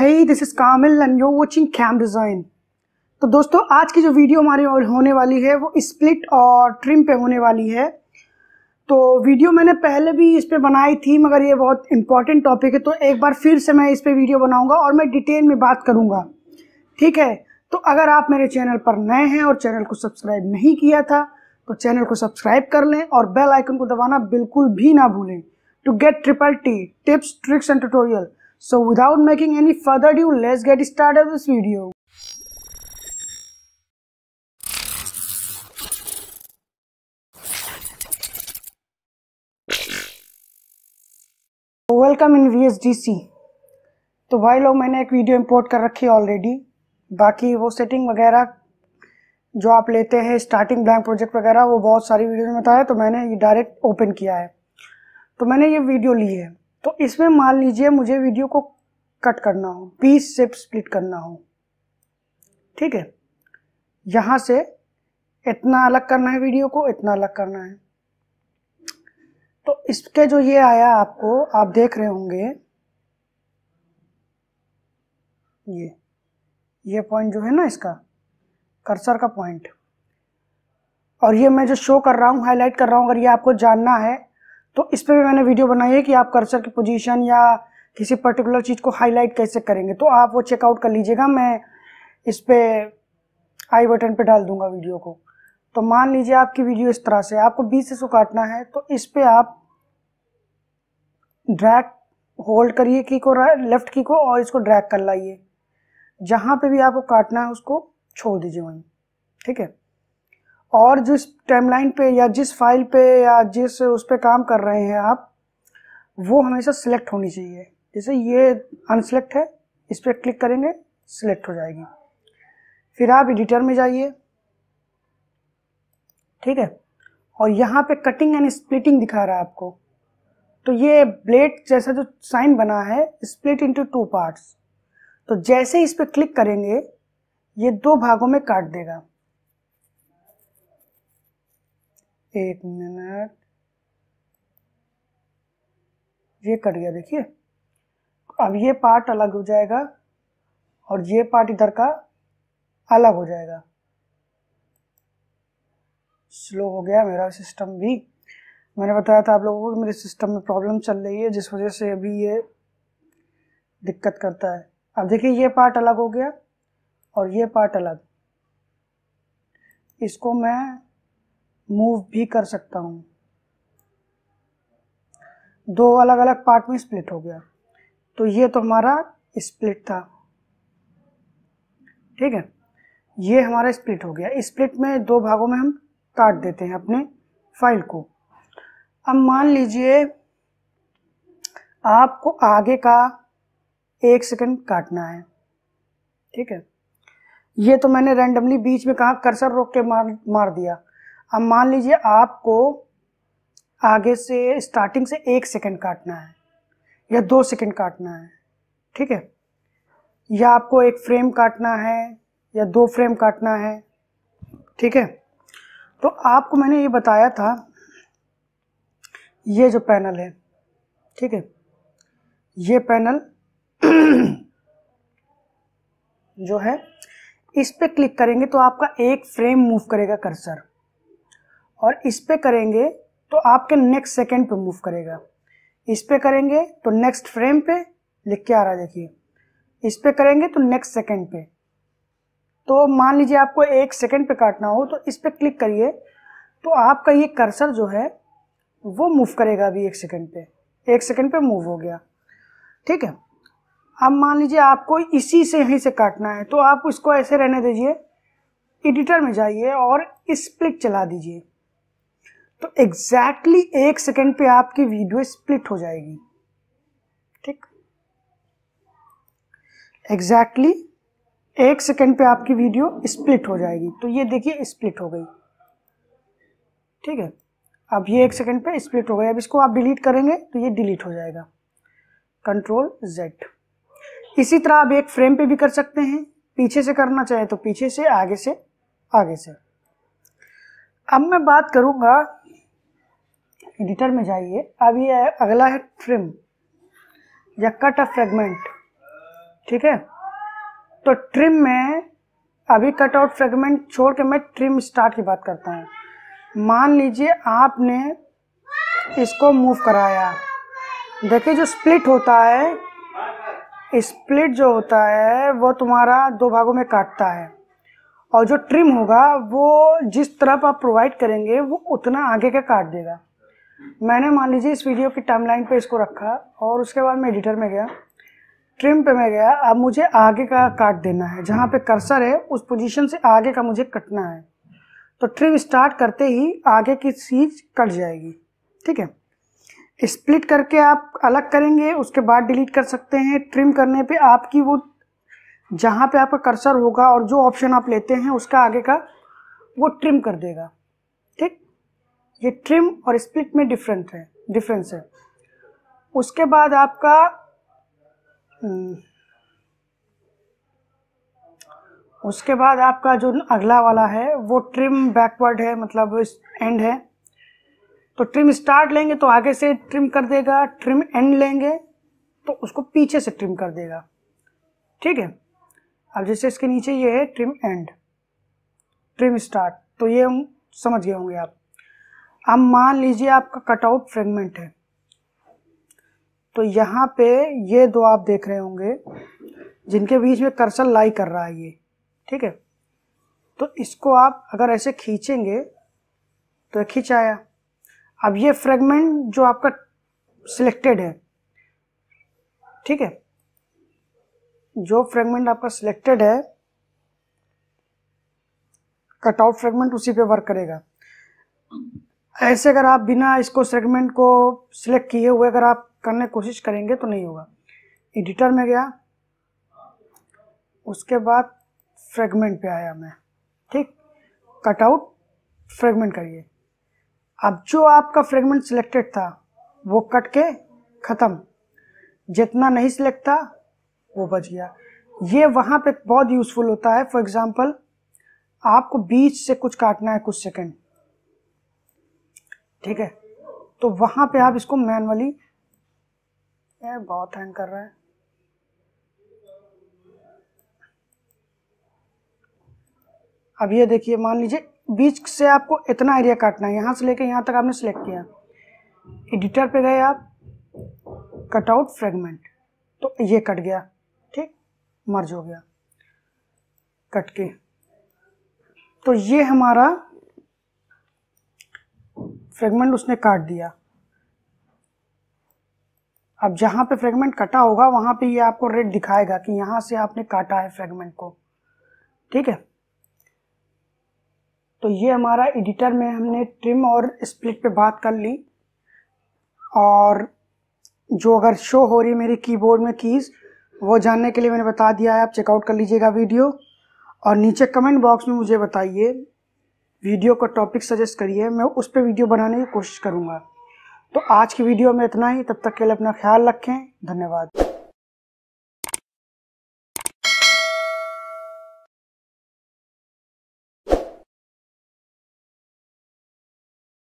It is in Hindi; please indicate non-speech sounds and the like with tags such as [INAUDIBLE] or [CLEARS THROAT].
है this is Kamil and you watching cam design तो दोस्तों आज की जो वीडियो हमारे और होने वाली है वो स्प्लिट और ट्रिम पे होने वाली है तो वीडियो मैंने पहले भी इस पर बनाई थी मगर ये बहुत इंपॉर्टेंट टॉपिक है तो एक बार फिर से मैं इस पर वीडियो बनाऊंगा और मैं डिटेल में बात करूंगा ठीक है तो अगर आप मेरे चैनल पर नए हैं और चैनल को सब्सक्राइब नहीं किया था तो चैनल को सब्सक्राइब कर लें और बेल आइकन को दबाना बिल्कुल भी ना भूलें to get triple T tips tricks and tutorial So without making any further ado, let's get started this video. Welcome in V S D C तो भाई लोग मैंने एक वीडियो इंपोर्ट कर रखी है ऑलरेडी बाकी वो सेटिंग वगैरह जो आप लेते हैं स्टार्टिंग ब्लैंक प्रोजेक्ट वगैरह वो बहुत सारी वीडियोज में बताया तो मैंने ये डायरेक्ट ओपन किया है तो मैंने ये वीडियो ली है तो इसमें मान लीजिए मुझे वीडियो को कट करना हो बीस से स्प्लिट करना हो ठीक है यहाँ से इतना अलग करना है वीडियो को इतना अलग करना है तो इसके जो ये आया आपको आप देख रहे होंगे ये ये पॉइंट जो है ना इसका कर्सर का पॉइंट और ये मैं जो शो कर रहा हूँ हाईलाइट कर रहा हूँ अगर ये आपको जानना है तो इस पर भी मैंने वीडियो बनाई है कि आप कर्सर की पोजीशन या किसी पर्टिकुलर चीज़ को हाईलाइट कैसे करेंगे तो आप वो चेकआउट कर लीजिएगा मैं इस पर आई बटन पर डाल दूंगा वीडियो को तो मान लीजिए आपकी वीडियो इस तरह से आपको बीस से काटना है तो इस पर आप ड्रैक होल्ड करिए की को लेफ्ट की को और इसको ड्रैक कर लाइए जहाँ पे भी आपको काटना है उसको छोड़ दीजिए वहीं ठीक है और जिस टाइमलाइन पे या जिस फाइल पे या जिस उस पर काम कर रहे हैं आप वो हमेशा सिलेक्ट होनी चाहिए जैसे ये अनसेलेक्ट है इस पर क्लिक करेंगे सिलेक्ट हो जाएगी फिर आप एडिटर में जाइए ठीक है और यहाँ पे कटिंग एंड स्प्लिटिंग दिखा रहा है आपको तो ये ब्लेड जैसा जो साइन बना है स्प्लिट इनटू टू पार्ट्स तो जैसे इस पर क्लिक करेंगे ये दो भागों में काट देगा एक मिनट ये कट गया देखिए अब ये पार्ट अलग हो जाएगा और ये पार्ट इधर का अलग हो जाएगा स्लो हो गया मेरा सिस्टम भी मैंने बताया था आप लोगों को मेरे सिस्टम में प्रॉब्लम चल रही है जिस वजह से अभी ये दिक्कत करता है अब देखिए ये पार्ट अलग हो गया और ये पार्ट अलग इसको मैं मूव भी कर सकता हूँ दो अलग अलग पार्ट में स्प्लिट हो गया तो ये तो हमारा स्प्लिट था ठीक है ये हमारा स्प्लिट हो गया स्प्लिट में दो भागों में हम काट देते हैं अपने फाइल को अब मान लीजिए आपको आगे का एक सेकंड काटना है ठीक है ये तो मैंने रैंडमली बीच में कहा कर्सर रोक के मार मार दिया अब मान लीजिए आपको आगे से स्टार्टिंग से एक सेकंड काटना है या दो सेकंड काटना है ठीक है या आपको एक फ्रेम काटना है या दो फ्रेम काटना है ठीक है तो आपको मैंने ये बताया था ये जो पैनल है ठीक है ये पैनल [CLEARS THROAT] जो है इस पर क्लिक करेंगे तो आपका एक फ्रेम मूव करेगा कर्सर और इस पर करेंगे तो आपके नेक्स्ट सेकेंड पे मूव करेगा इस पर करेंगे तो नेक्स्ट फ्रेम पे लिख के आ रहा है देखिए इस पर करेंगे तो नेक्स्ट सेकेंड पे तो मान लीजिए आपको एक सेकेंड पे काटना हो तो इस पर क्लिक करिए तो आपका ये कर्सर जो है वो मूव करेगा अभी एक सेकेंड पे एक सेकेंड पे मूव हो गया ठीक है अब मान लीजिए आपको इसी से यहीं से काटना है तो आप इसको ऐसे रहने दीजिए एडिटर में जाइए और स्प्लिट चला दीजिए तो एग्जैक्टली exactly एक सेकेंड पे आपकी वीडियो स्प्लिट हो जाएगी ठीक एग्जैक्टली exactly एक सेकेंड पे आपकी वीडियो स्प्लिट हो जाएगी तो ये देखिए स्प्लिट हो गई ठीक है अब ये एक सेकेंड पे स्प्लिट हो गई अब इसको आप डिलीट करेंगे तो ये डिलीट हो जाएगा कंट्रोल जेड इसी तरह आप एक फ्रेम पे भी कर सकते हैं पीछे से करना चाहे तो पीछे से आगे से आगे से अब मैं बात करूंगा एडिटर में जाइए अब ये अगला है ट्रिम या कट अ फ्रेगमेंट ठीक है तो ट्रिम में अभी कट आउट फ्रेगमेंट छोड़ के मैं ट्रिम स्टार्ट की बात करता हूँ मान लीजिए आपने इसको मूव कराया देखिए जो स्प्लिट होता है स्प्लिट जो होता है वो तुम्हारा दो भागों में काटता है और जो ट्रिम होगा वो जिस तरफ आप प्रोवाइड करेंगे वो उतना आगे का काट देगा मैंने मान लीजिए इस वीडियो की टाइमलाइन पे इसको रखा और उसके बाद मैं एडिटर में गया ट्रिम पे मैं गया अब मुझे आगे का काट देना है जहाँ पे कर्सर है उस पोजीशन से आगे का मुझे कटना है तो ट्रिम स्टार्ट करते ही आगे की चीज कट जाएगी ठीक है स्प्लिट करके आप अलग करेंगे उसके बाद डिलीट कर सकते हैं ट्रिम करने पर आपकी वो जहाँ पे आपका कर्सर होगा और जो ऑप्शन आप लेते हैं उसका आगे का वो ट्रिम कर देगा ये ट्रिम और स्प्लिट में डिफरेंट है डिफरेंस है उसके बाद आपका हम्म, उसके बाद आपका जो अगला वाला है वो ट्रिम बैकवर्ड है मतलब एंड है तो ट्रिम स्टार्ट लेंगे तो आगे से ट्रिम कर देगा ट्रिम एंड लेंगे तो उसको पीछे से ट्रिम कर देगा ठीक है अब जैसे इसके नीचे ये है ट्रिम एंड ट्रिम स्टार्ट तो ये हम समझ गए होंगे आप अब मान लीजिए आपका कटआउट फ्रेगमेंट है तो यहाँ पे ये दो आप देख रहे होंगे जिनके बीच में कर्सर लाई कर रहा है ये ठीक है तो इसको आप अगर ऐसे खींचेंगे तो खींचाया अब ये फ्रेगमेंट जो आपका सिलेक्टेड है ठीक है जो फ्रेगमेंट आपका सिलेक्टेड है कटआउट फ्रेगमेंट उसी पे वर्क करेगा ऐसे अगर आप बिना इसको सेगमेंट को सिलेक्ट किए हुए अगर आप करने की कोशिश करेंगे तो नहीं होगा एडिटर में गया उसके बाद फ्रेगमेंट पे आया मैं ठीक कटआउट फ्रेगमेंट करिए अब जो आपका फ्रेगमेंट सिलेक्टेड था वो कट के ख़त्म जितना नहीं सिलेक्ट था वो बच गया ये वहाँ पे बहुत यूज़फुल होता है फॉर एग्ज़ाम्पल आपको बीच से कुछ काटना है कुछ सेकंड ठीक है तो वहां पे आप इसको मैनुअली बहुत हैंग कर रहा है अब ये देखिए मान लीजिए बीच से आपको इतना एरिया काटना है यहां से लेके यहां तक आपने सेलेक्ट किया एडिटर पे गए आप कटआउट फ्रेगमेंट तो ये कट गया ठीक मर्ज हो गया कट के तो ये हमारा फ्रेगमेंट उसने काट दिया अब जहां पे फ्रेगमेंट कटा होगा वहां पे ये आपको रेड दिखाएगा कि यहां से आपने काटा है फ्रेगमेंट को ठीक है तो ये हमारा एडिटर में हमने ट्रिम और स्प्लिट पे बात कर ली और जो अगर शो हो रही मेरी कीबोर्ड में कीज़ वो जानने के लिए मैंने बता दिया है आप चेकआउट कर लीजिएगा वीडियो और नीचे कमेंट बॉक्स में मुझे बताइए वीडियो का टॉपिक सजेस्ट करिए मैं उस पर वीडियो बनाने की कोशिश करूँगा तो आज की वीडियो में इतना ही तब तक के लिए अपना ख्याल रखें धन्यवाद